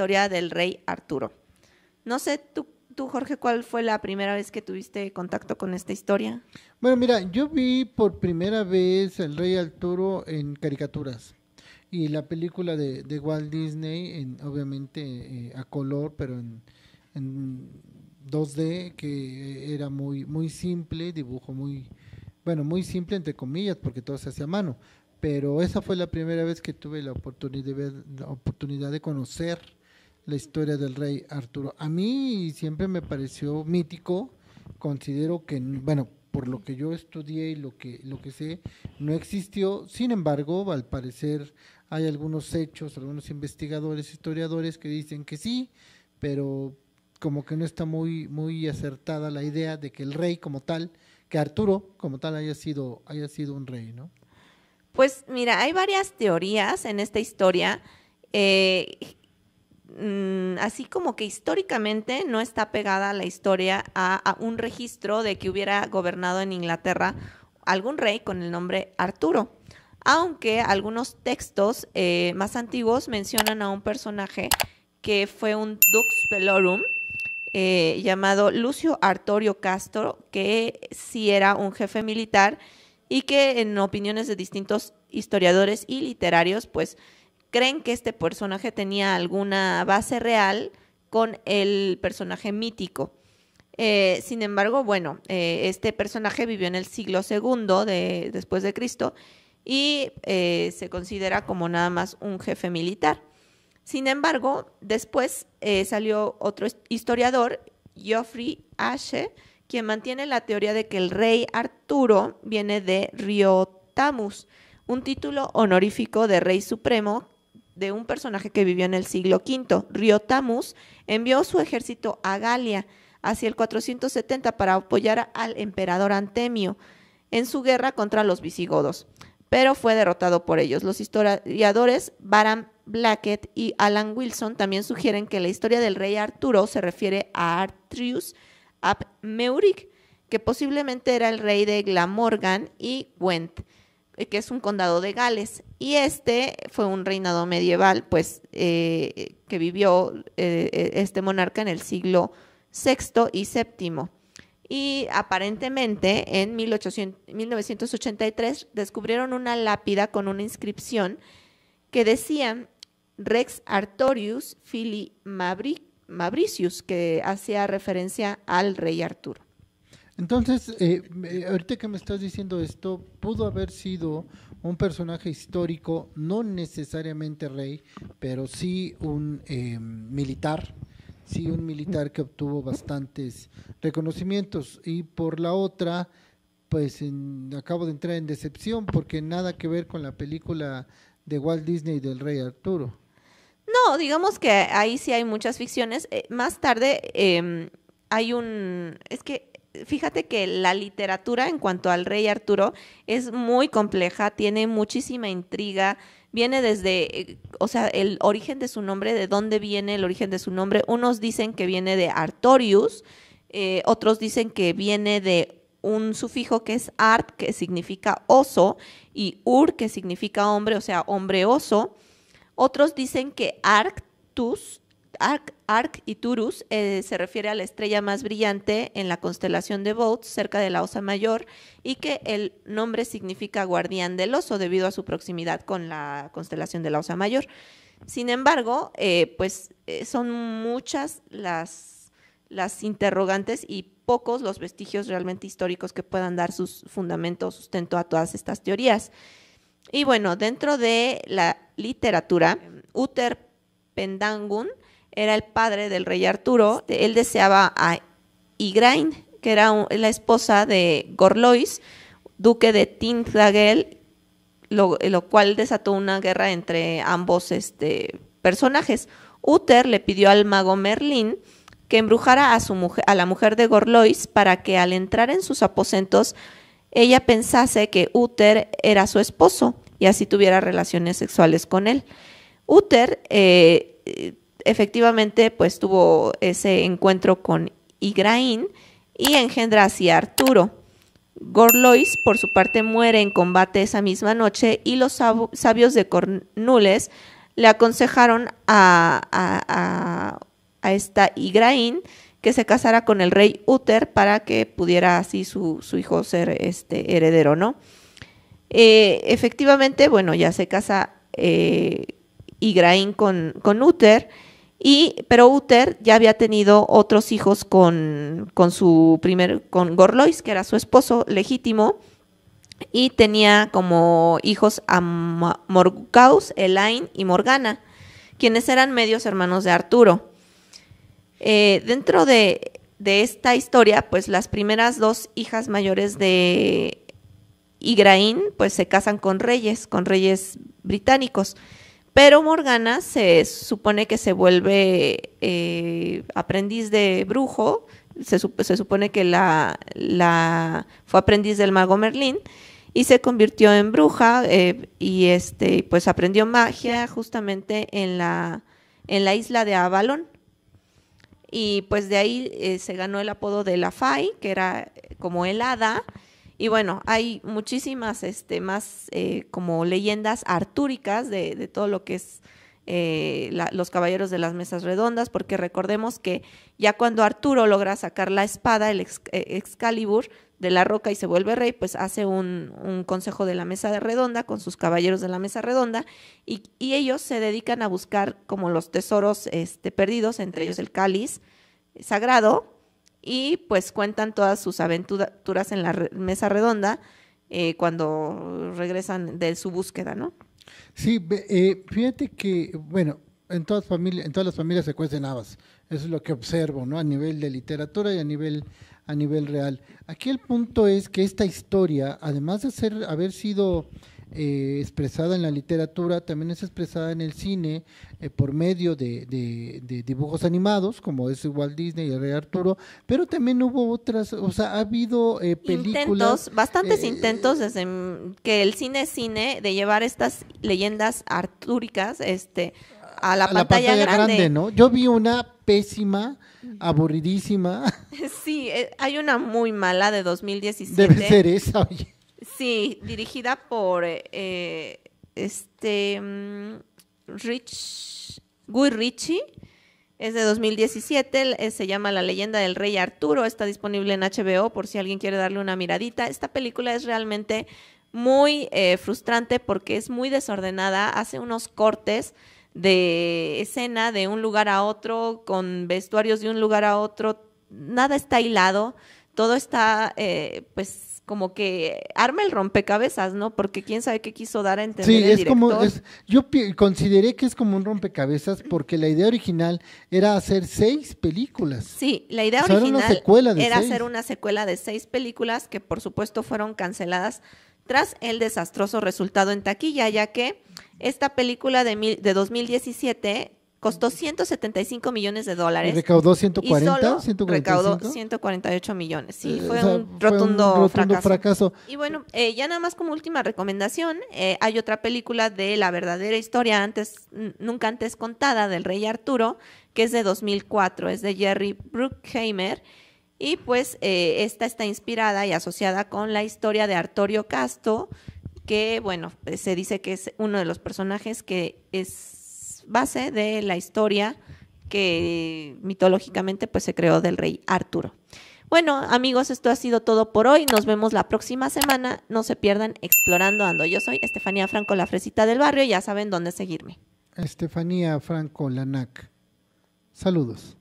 historia del rey Arturo. No sé, tú, tú, Jorge, ¿cuál fue la primera vez que tuviste contacto con esta historia? Bueno, mira, yo vi por primera vez el rey Arturo en caricaturas y la película de, Walt Disney, en, obviamente eh, a color, pero en, en 2D, que era muy, muy simple, dibujo muy, bueno, muy simple entre comillas, porque todo se hacía a mano. Pero esa fue la primera vez que tuve la oportunidad de, ver, la oportunidad de conocer la historia del rey Arturo. A mí siempre me pareció mítico, considero que, bueno, por lo que yo estudié y lo que, lo que sé, no existió. Sin embargo, al parecer hay algunos hechos, algunos investigadores, historiadores que dicen que sí, pero como que no está muy, muy acertada la idea de que el rey como tal, que Arturo como tal haya sido, haya sido un rey, ¿no? Pues mira, hay varias teorías en esta historia eh, Mm, así como que históricamente no está pegada la historia a, un registro de que hubiera gobernado en Inglaterra algún rey con el nombre Arturo aunque algunos textos eh, más antiguos mencionan a un personaje que fue un dux pelorum eh, llamado Lucio Artorio Castro, que sí era un jefe militar y que en opiniones de distintos historiadores y literarios, pues creen que este personaje tenía alguna base real con el personaje mítico. Eh, sin embargo, bueno, eh, este personaje vivió en el siglo II de, después de Cristo y eh, se considera como nada más un jefe militar. Sin embargo, después salió otro historiador, Geoffrey Ashe, quien mantiene la teoría de que el rey Arturo viene de Riotamus, un título honorífico de rey supremo de un personaje que vivió en el siglo V, Riotamus, envió su ejército a Galia hacia el 470 para apoyar al emperador Antemio en su guerra contra los visigodos, pero fue derrotado por ellos. Los historiadores Baran Blackett y Alan Wilson también sugieren que la historia del rey Arturo se refiere a Artrius ap Meuric, que posiblemente era el rey de Glamorgan y Gwent. Eh, que es un condado de Gales. Y este fue un reinado medieval, pues, eh, que vivió eh, e-, este monarca en el siglo VI y VII. Y aparentemente en 1983 descubrieron una lápida con una inscripción que decía Rex Artorius Fili Mabricius, que hacía referencia al rey Arturo. Entonces, eh, ahorita que me estás diciendo esto, pudo haber sido un personaje histórico, no necesariamente rey, pero sí un em, militar, sí un militar que obtuvo bastantes reconocimientos. Y por la otra, pues acabo de entrar en decepción porque nada que ver con la película de Walt Disney del Rey Arturo. No, digamos que ahí sí hay muchas ficciones. Eh, más tarde em, hay un... Es que fíjate que la literatura en cuanto al rey Arturo es muy compleja, tiene muchísima intriga, viene desde, eh, o sea, el origen de su nombre, de dónde viene el origen de su nombre. Unos dicen que viene de Artorius, eh, otros dicen que viene de un sufijo que es art, que significa oso, y ur, que significa hombre, o sea, hombre oso. Otros dicen que arctus Arc, y Turus eh, se refiere a la estrella más brillante en la constelación de Bouts, cerca de la Osa Mayor, y que el nombre significa guardián del oso debido a su proximidad con la constelación de la Osa Mayor. Sin embargo, eh, pues eh, son muchas las, las interrogantes y pocos los vestigios realmente históricos que puedan dar sus fundamentos, sustento a todas estas teorías. Y bueno, dentro de la literatura, Uther Pendangun era el padre del rey Arturo, él deseaba a Igraine, que era la esposa de Gorlois, duque de Tintagel, lo, cual desató una guerra entre ambos este, personajes. Uther le pidió al mago Merlín que embrujara a, su mujer, a la mujer de Gorlois para que al entrar en sus aposentos ella pensase que Uther era su esposo y así tuviera relaciones sexuales con él. Uther eh, efectivamente pues tuvo ese encuentro con Igraín y engendra así a Arturo. Gorlois, por su parte, muere en combate esa misma noche y los sabios de Cornules le aconsejaron a, esta Igraín que se casara con el rey Uther para que pudiera así su, hijo ser este heredero, ¿no? Eh, efectivamente, bueno, ya se casa eh, Igraín con, con Uther pero Uther ya había tenido otros hijos con, su primer, con Gorlois, que era su esposo legítimo, y tenía como hijos a Morgaus, Elaine y Morgana, quienes eran medios hermanos de Arturo. Eh, dentro de, esta historia, pues las primeras dos hijas mayores de Igraín, pues se casan con reyes, con reyes británicos. Pero Morgana se supone que se vuelve eh, aprendiz de brujo, se, supone que la, fue aprendiz del mago Merlín y se convirtió en bruja eh, y este, pues aprendió magia justamente en la, en la isla de Avalon. Y pues de ahí eh, se ganó el apodo de la Fai, que era como el hada, y bueno, hay muchísimas este, más eh, como leyendas artúricas de, todo lo que es eh, los caballeros de las mesas redondas, porque recordemos que ya cuando Arturo logra sacar la espada, el eh, Excalibur, de la roca y se vuelve rey, pues hace un, consejo de la mesa redonda con sus caballeros de la mesa redonda y, ellos se dedican a buscar como los tesoros este, perdidos, entre ellos el cáliz sagrado, y pues cuentan todas sus aventuras en la mesa redonda eh, cuando regresan de su búsqueda, ¿no? Sí, eh, fíjate que, bueno, en todas, familias, en todas las familias se cuecen habas, eso es lo que observo, ¿no? A nivel de literatura y a nivel, a nivel real. Aquí el punto es que esta historia, además de ser, haber sido eh, expresada en la literatura, también es expresada en el cine eh, por medio de, dibujos animados, como es Walt Disney y el Rey Arturo, pero también hubo otras, o sea, ha habido eh, películas. Intentos, bastantes intentos desde que el cine es cine de llevar estas leyendas artúricas este, a la, pantalla, grande. ¿no? Yo vi una pésima aburridísima. Sí, hay una muy mala de 2017. Debe ser esa, oye. Sí, dirigida por eh, eh este mm, Rich, Guy Ritchie. Es de 2017, eh, se llama La leyenda del rey Arturo, está disponible en HBO por si alguien quiere darle una miradita. Esta película es realmente muy eh, frustrante porque es muy desordenada, hace unos cortes de escena de un lugar a otro, con vestuarios de un lugar a otro, nada está hilado, todo está eh, pues como que arma el rompecabezas, ¿no? Porque quién sabe qué quiso dar a entender. Sí, es como, es, yo consideré que es como un rompecabezas porque la idea original era hacer seis películas. Sí, la idea original era, hacer una secuela de seis películas que por supuesto fueron canceladas tras el desastroso resultado en taquilla, ya que esta película de, de 2017 costó 175 millones de dólares. ¿Recaudó 140? Y recaudó 148 millones. Sí, eh, fue, un rotundo, fracaso. Y bueno, eh, ya nada más como última recomendación, eh, hay otra película de la verdadera historia antes, nunca antes contada del rey Arturo, que es de 2004, es de Jerry Bruckheimer. Y pues esta está inspirada y asociada con la historia de Artorio Casto, que bueno, se dice que es uno de los personajes que es base de la historia que mitológicamente pues se creó del rey Arturo. Bueno, amigos, esto ha sido todo por hoy. Nos vemos la próxima semana. No se pierdan Explorando Ando. Yo soy Estefanía Franco, la fresita del barrio. Ya saben dónde seguirme. Estefanía Franco, Lanac Saludos.